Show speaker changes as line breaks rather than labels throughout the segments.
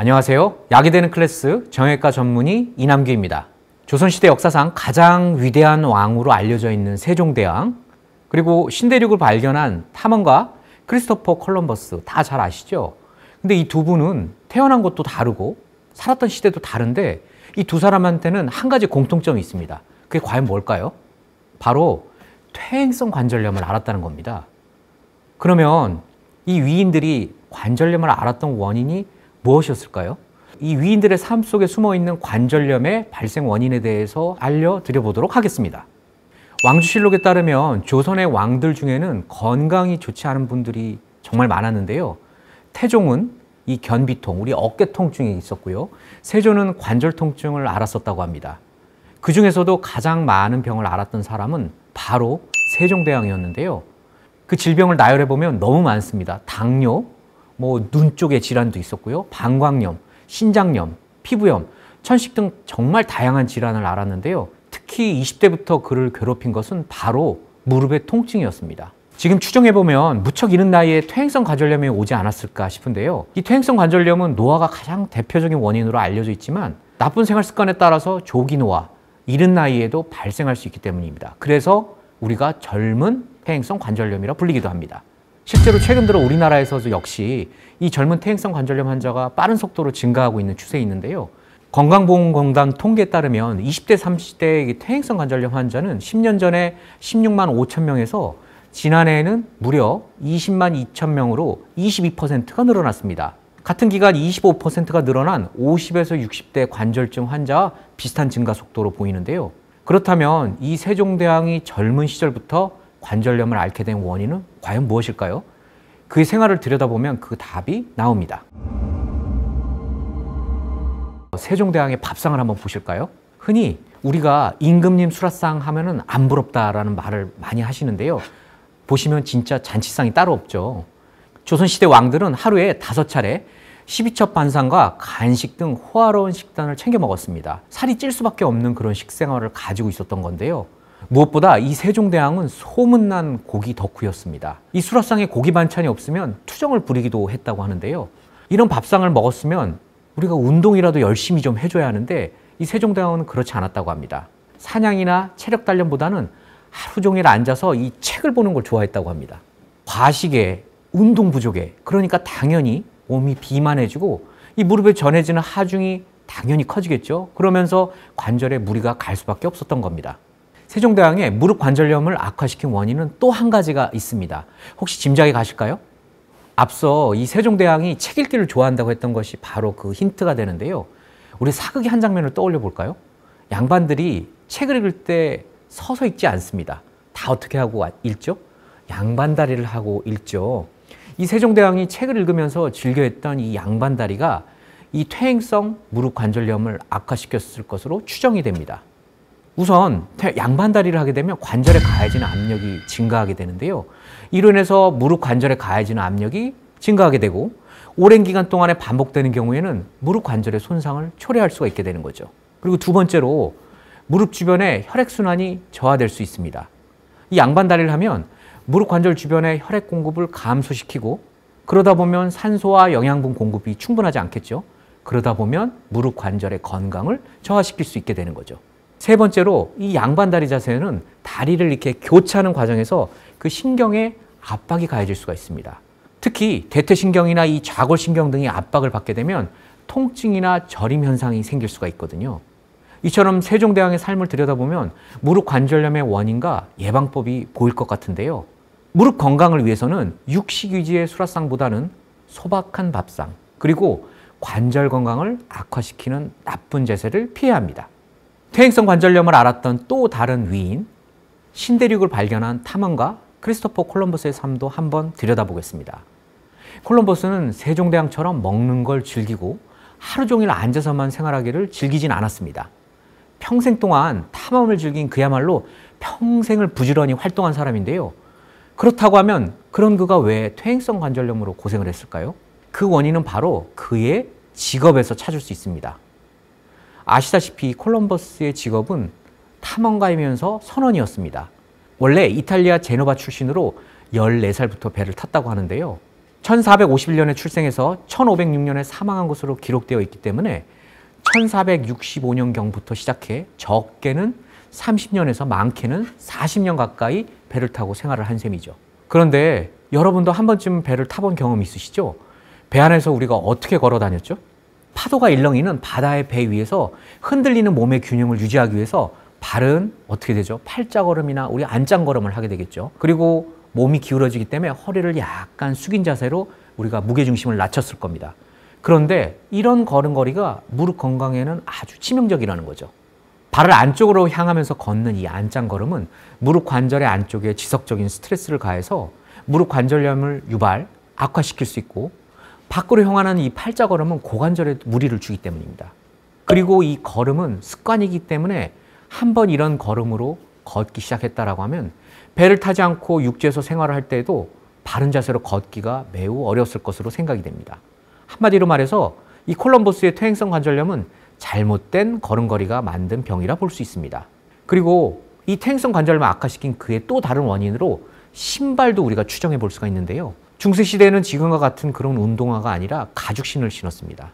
안녕하세요. 약이 되는 클래스 정형외과 전문의 이남규입니다. 조선시대 역사상 가장 위대한 왕으로 알려져 있는 세종대왕, 그리고 신대륙을 발견한 탐험가 크리스토퍼 컬럼버스 다 잘 아시죠? 근데 이 두 분은 태어난 것도 다르고 살았던 시대도 다른데 이 두 사람한테는 한 가지 공통점이 있습니다. 그게 과연 뭘까요? 바로 퇴행성 관절염을 알았다는 겁니다. 그러면 이 위인들이 관절염을 알았던 원인이 무엇이었을까요? 이 위인들의 삶 속에 숨어 있는 관절염의 발생 원인에 대해서 알려드려 보도록 하겠습니다. 왕주실록에 따르면 조선의 왕들 중에는 건강이 좋지 않은 분들이 정말 많았는데요. 태종은 이 견비통, 우리 어깨 통증이 있었고요. 세조는 관절 통증을 앓았었다고 합니다. 그 중에서도 가장 많은 병을 앓았던 사람은 바로 세종대왕이었는데요. 그 질병을 나열해 보면 너무 많습니다. 당뇨, 뭐눈쪽에 질환도 있었고요. 방광염, 신장염, 피부염, 천식 등 정말 다양한 질환을 알았는데요. 특히 20대부터 그를 괴롭힌 것은 바로 무릎의 통증이었습니다. 지금 추정해보면 무척 이른 나이에 퇴행성 관절염이 오지 않았을까 싶은데요. 이 퇴행성 관절염은 노화가 가장 대표적인 원인으로 알려져 있지만 나쁜 생활 습관에 따라서 조기 노화, 이른 나이에도 발생할 수 있기 때문입니다. 그래서 우리가 젊은 퇴행성 관절염이라 불리기도 합니다. 실제로 최근 들어 우리나라에서도 역시 이 젊은 퇴행성 관절염 환자가 빠른 속도로 증가하고 있는 추세에 있는데요. 건강보험공단 통계에 따르면 20대, 30대 의 퇴행성 관절염 환자는 10년 전에 16만 5천 명에서 지난해에는 무려 20만 2천 명으로 22%가 늘어났습니다. 같은 기간 25%가 늘어난 50에서 60대 관절증 환자와 비슷한 증가 속도로 보이는데요. 그렇다면 이 세종대왕이 젊은 시절부터 관절염을 앓게 된 원인은 과연 무엇일까요? 그의 생활을 들여다보면 그 답이 나옵니다. 세종대왕의 밥상을 한번 보실까요? 흔히 우리가 임금님 수라상 하면은 안 부럽다라는 말을 많이 하시는데요. 보시면 진짜 잔치상이 따로 없죠. 조선시대 왕들은 하루에 다섯 차례 12첩 반상과 간식 등 호화로운 식단을 챙겨 먹었습니다. 살이 찔 수밖에 없는 그런 식생활을 가지고 있었던 건데요. 무엇보다 이 세종대왕은 소문난 고기 덕후였습니다. 이 수라상에 고기 반찬이 없으면 투정을 부리기도 했다고 하는데요. 이런 밥상을 먹었으면 우리가 운동이라도 열심히 좀 해줘야 하는데 이 세종대왕은 그렇지 않았다고 합니다. 사냥이나 체력 단련보다는 하루 종일 앉아서 이 책을 보는 걸 좋아했다고 합니다. 과식에 운동 부족에 그러니까 당연히 몸이 비만해지고 이 무릎에 전해지는 하중이 당연히 커지겠죠. 그러면서 관절에 무리가 갈 수밖에 없었던 겁니다. 세종대왕의 무릎 관절염을 악화시킨 원인은 또 한 가지가 있습니다. 혹시 짐작이 가실까요? 앞서 이 세종대왕이 책 읽기를 좋아한다고 했던 것이 바로 그 힌트가 되는데요. 우리 사극의 한 장면을 떠올려 볼까요? 양반들이 책을 읽을 때 서서 읽지 않습니다. 다 어떻게 하고 읽죠? 양반다리를 하고 읽죠. 이 세종대왕이 책을 읽으면서 즐겨했던 이 양반다리가 이 퇴행성 무릎 관절염을 악화시켰을 것으로 추정이 됩니다. 우선 양반다리를 하게 되면 관절에 가해지는 압력이 증가하게 되는데요. 이로 인해서 무릎 관절에 가해지는 압력이 증가하게 되고 오랜 기간 동안에 반복되는 경우에는 무릎 관절의 손상을 초래할 수가 있게 되는 거죠. 그리고 두 번째로 무릎 주변의 혈액순환이 저하될 수 있습니다. 이 양반다리를 하면 무릎 관절 주변의 혈액 공급을 감소시키고 그러다 보면 산소와 영양분 공급이 충분하지 않겠죠. 그러다 보면 무릎 관절의 건강을 저하시킬 수 있게 되는 거죠. 세 번째로 이 양반다리 자세는 다리를 이렇게 교차하는 과정에서 그 신경에 압박이 가해질 수가 있습니다. 특히 대퇴신경이나 이 좌골신경 등이 압박을 받게 되면 통증이나 저림 현상이 생길 수가 있거든요. 이처럼 세종대왕의 삶을 들여다보면 무릎 관절염의 원인과 예방법이 보일 것 같은데요. 무릎 건강을 위해서는 육식 위주의 수라상보다는 소박한 밥상 그리고 관절 건강을 악화시키는 나쁜 제세를 피해야 합니다. 퇴행성 관절염을 알았던 또 다른 위인 신대륙을 발견한 탐험가 크리스토퍼 콜럼버스의 삶도 한번 들여다보겠습니다. 콜럼버스는 세종대왕처럼 먹는 걸 즐기고 하루 종일 앉아서만 생활하기를 즐기진 않았습니다. 평생 동안 탐험을 즐긴 그야말로 평생을 부지런히 활동한 사람인데요. 그렇다고 하면 그런 그가 왜 퇴행성 관절염으로 고생을 했을까요? 그 원인은 바로 그의 직업에서 찾을 수 있습니다. 아시다시피 콜럼버스의 직업은 탐험가이면서 선원이었습니다. 원래 이탈리아 제노바 출신으로 14살부터 배를 탔다고 하는데요. 1451년에 출생해서 1506년에 사망한 것으로 기록되어 있기 때문에 1465년경부터 시작해 적게는 30년에서 많게는 40년 가까이 배를 타고 생활을 한 셈이죠. 그런데 여러분도 한 번쯤 배를 타본 경험 있으시죠? 배 안에서 우리가 어떻게 걸어 다녔죠? 파도가 일렁이는 바다의 배 위에서 흔들리는 몸의 균형을 유지하기 위해서 발은 어떻게 되죠? 팔자걸음이나 우리 안짱걸음을 하게 되겠죠. 그리고 몸이 기울어지기 때문에 허리를 약간 숙인 자세로 우리가 무게중심을 낮췄을 겁니다. 그런데 이런 걸음걸이가 무릎 건강에는 아주 치명적이라는 거죠. 발을 안쪽으로 향하면서 걷는 이 안짱 걸음은 무릎 관절의 안쪽에 지속적인 스트레스를 가해서 무릎 관절염을 유발, 악화시킬 수 있고 밖으로 향하는 이 팔자 걸음은 고관절에 무리를 주기 때문입니다. 그리고 이 걸음은 습관이기 때문에 한번 이런 걸음으로 걷기 시작했다라고 하면 배를 타지 않고 육지에서 생활을 할 때에도 바른 자세로 걷기가 매우 어려웠을 것으로 생각이 됩니다. 한마디로 말해서 이 콜럼버스의 퇴행성 관절염은 잘못된 걸음걸이가 만든 병이라 볼 수 있습니다. 그리고 이 퇴행성 관절염을 악화시킨 그의 또 다른 원인으로 신발도 우리가 추정해 볼 수가 있는데요. 중세시대에는 지금과 같은 그런 운동화가 아니라 가죽 신을 신었습니다.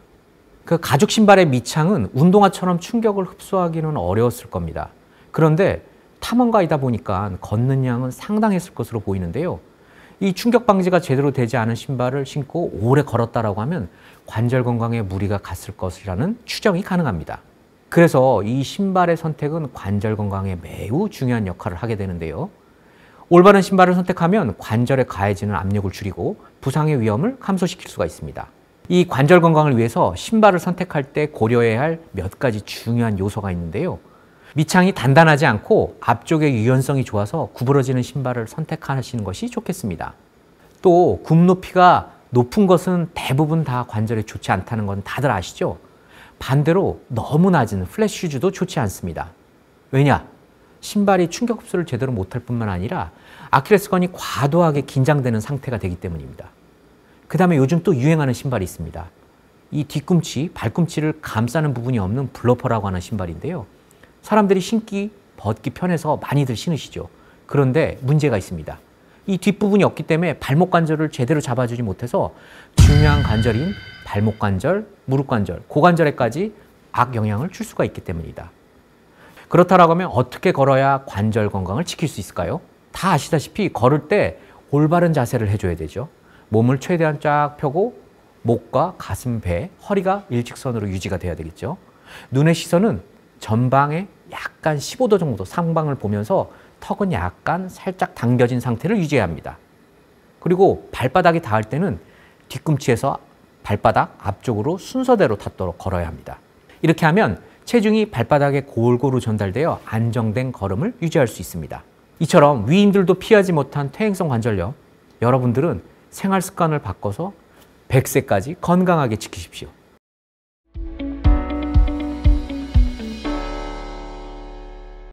그 가죽 신발의 밑창은 운동화처럼 충격을 흡수하기는 어려웠을 겁니다. 그런데 탐험가이다 보니까 걷는 양은 상당했을 것으로 보이는데요. 이 충격 방지가 제대로 되지 않은 신발을 신고 오래 걸었다라고 하면 관절 건강에 무리가 갔을 것이라는 추정이 가능합니다. 그래서 이 신발의 선택은 관절 건강에 매우 중요한 역할을 하게 되는데요. 올바른 신발을 선택하면 관절에 가해지는 압력을 줄이고 부상의 위험을 감소시킬 수가 있습니다. 이 관절 건강을 위해서 신발을 선택할 때 고려해야 할 몇 가지 중요한 요소가 있는데요. 밑창이 단단하지 않고 앞쪽의 유연성이 좋아서 구부러지는 신발을 선택하시는 것이 좋겠습니다. 또 굽 높이가 높은 것은 대부분 다 관절에 좋지 않다는 건 다들 아시죠? 반대로 너무 낮은 플랫 슈즈도 좋지 않습니다. 왜냐? 신발이 충격 흡수를 제대로 못할 뿐만 아니라 아킬레스건이 과도하게 긴장되는 상태가 되기 때문입니다. 그 다음에 요즘 또 유행하는 신발이 있습니다. 이 뒤꿈치, 발꿈치를 감싸는 부분이 없는 블러퍼라고 하는 신발인데요. 사람들이 신기, 벗기 편해서 많이들 신으시죠. 그런데 문제가 있습니다. 이 뒷부분이 없기 때문에 발목 관절을 제대로 잡아주지 못해서 중요한 관절인 발목 관절, 무릎 관절, 고관절에까지 악영향을 줄 수가 있기 때문이다. 그렇다라고 하면 어떻게 걸어야 관절 건강을 지킬 수 있을까요? 다 아시다시피 걸을 때 올바른 자세를 해줘야 되죠. 몸을 최대한 쫙 펴고 목과 가슴, 배, 허리가 일직선으로 유지가 돼야 되겠죠. 눈의 시선은 전방에 약간 15도 정도 상방을 보면서 턱은 약간 살짝 당겨진 상태를 유지해야 합니다. 그리고 발바닥이 닿을 때는 뒤꿈치에서 발바닥 앞쪽으로 순서대로 닿도록 걸어야 합니다. 이렇게 하면 체중이 발바닥에 골고루 전달되어 안정된 걸음을 유지할 수 있습니다. 이처럼 위인들도 피하지 못한 퇴행성 관절염, 여러분들은 생활 습관을 바꿔서 100세까지 건강하게 지키십시오.